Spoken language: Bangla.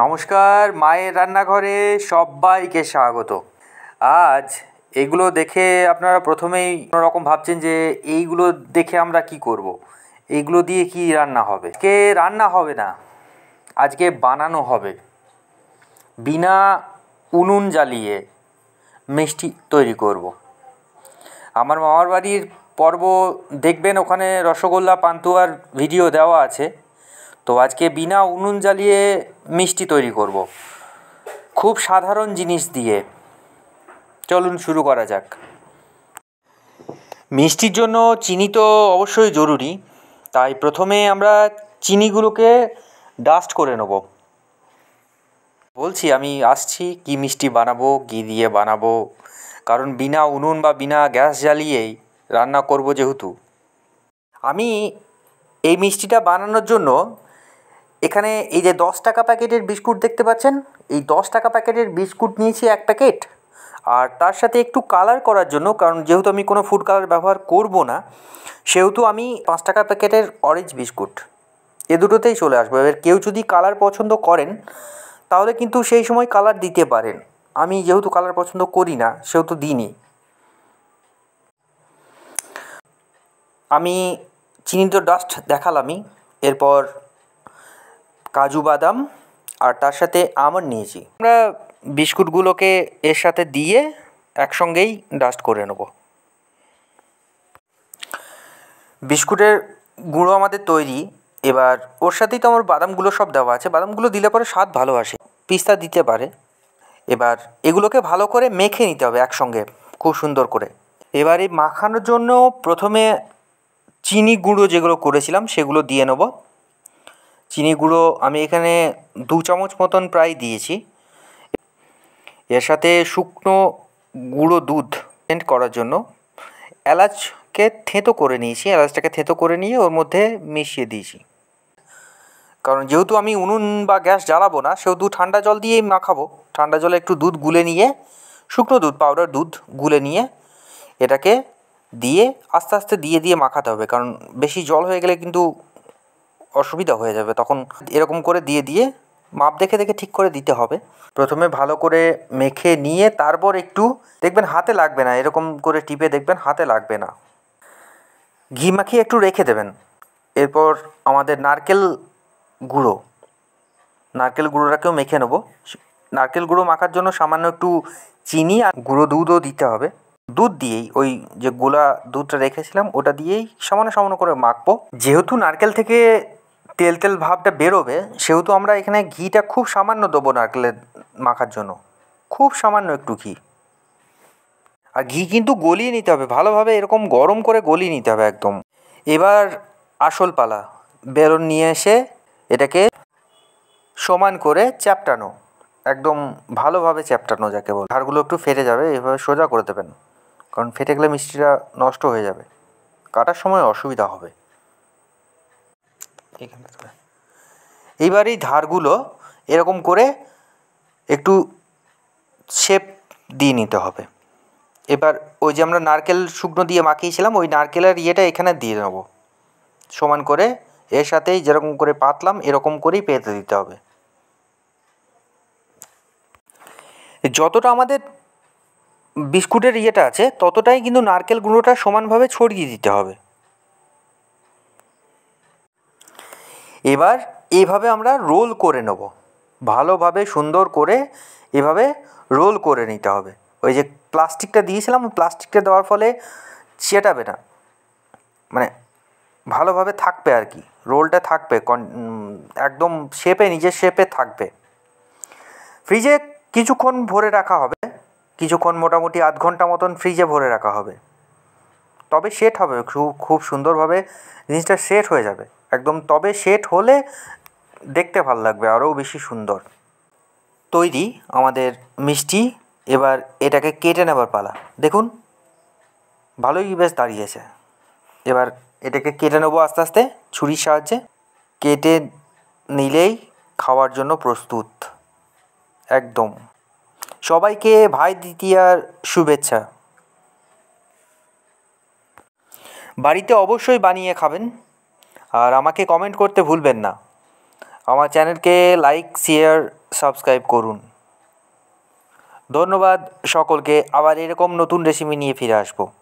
নমস্কার মায়ের রান্নাঘরে সবাইকে স্বাগত আজ এগুলো দেখে আপনারা প্রথমেই রকম ভাবছেন যে এইগুলো দেখে আমরা কি করব। এইগুলো দিয়ে কি রান্না হবে কে রান্না হবে না আজকে বানানো হবে বিনা উনুন জ্বালিয়ে মিষ্টি তৈরি করব। আমার মামার বাড়ির পর্ব দেখবেন ওখানে রসগোল্লা পান্তুয়ার ভিডিও দেওয়া আছে তো আজকে বিনা উনুন জ্বালিয়ে মিষ্টি তৈরি করব। খুব সাধারণ জিনিস দিয়ে চলুন শুরু করা যাক মিষ্টির জন্য চিনি তো অবশ্যই জরুরি তাই প্রথমে আমরা চিনিগুলোকে ডাস্ট করে নেব বলছি আমি আসছি কি মিষ্টি বানাবো কি দিয়ে বানাবো কারণ বিনা উনুন বা বিনা গ্যাস জ্বালিয়েই রান্না করব যেহেতু আমি এই মিষ্টিটা বানানোর জন্য এখানে এই যে দশ টাকা প্যাকেটের বিস্কুট দেখতে পাচ্ছেন এই দশ টাকা প্যাকেটের বিস্কুট নিয়েছি এক প্যাকেট আর তার সাথে একটু কালার করার জন্য কারণ যেহেতু আমি কোনো ফুড কালার ব্যবহার করব না সেহেতু আমি পাঁচ টাকা প্যাকেটের অরেঞ্জ বিস্কুট এ দুটোতেই চলে আসবো এবার কেউ যদি কালার পছন্দ করেন তাহলে কিন্তু সেই সময় কালার দিতে পারেন আমি যেহেতু কালার পছন্দ করি না সেহেতু দিইনি আমি চিনি তো ডাস্ট দেখালামই এরপর কাজু বাদাম আর তার সাথে আমন্ড নিয়েছি আমরা বিস্কুটগুলোকে এর সাথে দিয়ে একসঙ্গেই ডাস্ট করে নেব বিস্কুটের গুঁড়ো আমাদের তৈরি এবার ওর সাথেই তো আমার বাদামগুলো সব দেওয়া আছে বাদামগুলো দিলে পরে স্বাদ ভালো আসে পিস্তা দিতে পারে এবার এগুলোকে ভালো করে মেখে নিতে হবে একসঙ্গে খুব সুন্দর করে এবার এই মাখানোর জন্য প্রথমে চিনি গুঁড়ো যেগুলো করেছিলাম সেগুলো দিয়ে নেবো চিনি গুঁড়ো আমি এখানে দু চামচ মতন প্রায় দিয়েছি এর সাথে শুকনো গুঁড়ো দুধ ব্লেন্ড করার জন্য এলাচকে থেঁতো করে নিয়েছি এলাচটাকে থেঁতো করে নিয়ে ওর মধ্যে মিশিয়ে দিয়েছি কারণ যেহেতু আমি উনুন বা গ্যাস জ্বালাবো না সেহেতু ঠান্ডা জল দিয়েই মাখাবো ঠান্ডা জলে একটু দুধ গুলে নিয়ে শুকনো দুধ পাউডার দুধ গুলে নিয়ে এটাকে দিয়ে আস্তে আস্তে দিয়ে দিয়ে মাখাতে হবে কারণ বেশি জল হয়ে গেলে কিন্তু অসুবিধা হয়ে যাবে তখন এরকম করে দিয়ে দিয়ে মাপ দেখে দেখে ঠিক করে দিতে হবে প্রথমে ভালো করে মেখে নিয়ে তারপর একটু দেখবেন হাতে লাগবে না এরকম করে টিপে দেখবেন হাতে লাগবে না ঘি মাখিয়ে একটু রেখে দেবেন এরপর আমাদের নারকেল গুঁড়ো নারকেল গুঁড়োটাকেও মেখে নেব নারকেল গুঁড়ো মাখার জন্য সামান্য একটু চিনি আর গুঁড়ো দুধও দিতে হবে দুধ দিয়েই ওই যে গোলা দুধটা রেখেছিলাম ওটা দিয়েই সামান্য সামান্য করে মাখবো যেহেতু নারকেল থেকে তেল তেল ভাবটা বেরোবে সেহেতু আমরা এখানে ঘিটা খুব সামান্য দেবো নারকেলের মাখার জন্য খুব সামান্য একটু ঘি আর ঘি কিন্তু গলিয়ে নিতে হবে ভালোভাবে এরকম গরম করে গলিয়ে নিতে হবে একদম এবার আসল পালা বেলন নিয়ে এসে এটাকে সমান করে চ্যাপটানো একদম ভালোভাবে চ্যাপটানো যাকে বল ধারগুলো একটু ফেটে যাবে এভাবে সোজা করে দেবেন কারণ ফেটে গেলে মিষ্টিটা নষ্ট হয়ে যাবে কাটার সময় অসুবিধা হবে এইবার এই ধারগুলো এরকম করে একটু শেপ দিয়ে নিতে হবে এবার ওই যে আমরা নারকেল শুকনো দিয়ে মাখিয়েছিলাম ওই নারকেলের ইয়েটা এখানে দিয়ে নেব সমান করে এর সাথেই যেরকম করে পাতলাম এরকম করেই পেতে দিতে হবে যতটা আমাদের বিস্কুটের ইয়েটা আছে ততটাই কিন্তু নারকেল গুঁড়োটা সমানভাবে ছড়িয়ে দিতে হবে এবার এইভাবে আমরা রোল করে নেব ভালোভাবে সুন্দর করে এভাবে রোল করে নিতে হবে ওই যে প্লাস্টিকটা দিয়েছিলাম প্লাস্টিকটা দেওয়ার ফলে চেটাবে না মানে ভালোভাবে থাকবে আর কি রোলটা থাকবে কন একদম শেপে নিজের শেপে থাকবে ফ্রিজে কিছুক্ষণ ভরে রাখা হবে কিছুক্ষণ মোটামুটি আধ ঘন্টা মতন ফ্রিজে ভরে রাখা হবে তবে সেট হবে খুব সুন্দরভাবে জিনিসটা সেট হয়ে যাবে একদম তবে সেট হলে দেখতে ভাল লাগবে আরও বেশি সুন্দর তৈরি আমাদের মিষ্টি এবার এটাকে কেটে নেবার পালা দেখুন ভালোই বেশ দাঁড়িয়েছে এবার এটাকে কেটে নেবো আস্তে আস্তে ছুরির সাহায্যে কেটে নিলেই খাওয়ার জন্য প্রস্তুত একদম সবাইকে ভাই দ্বিতীয়ার শুভেচ্ছা বাড়িতে অবশ্যই বানিয়ে খাবেন আর আমাকে কমেন্ট করতে ভুলবেন না আমার চ্যানেলকে লাইক শেয়ার সাবস্ক্রাইব করুন ধন্যবাদ সকলকে আবার এরকম নতুন রেসিপি নিয়ে ফিরে আসবো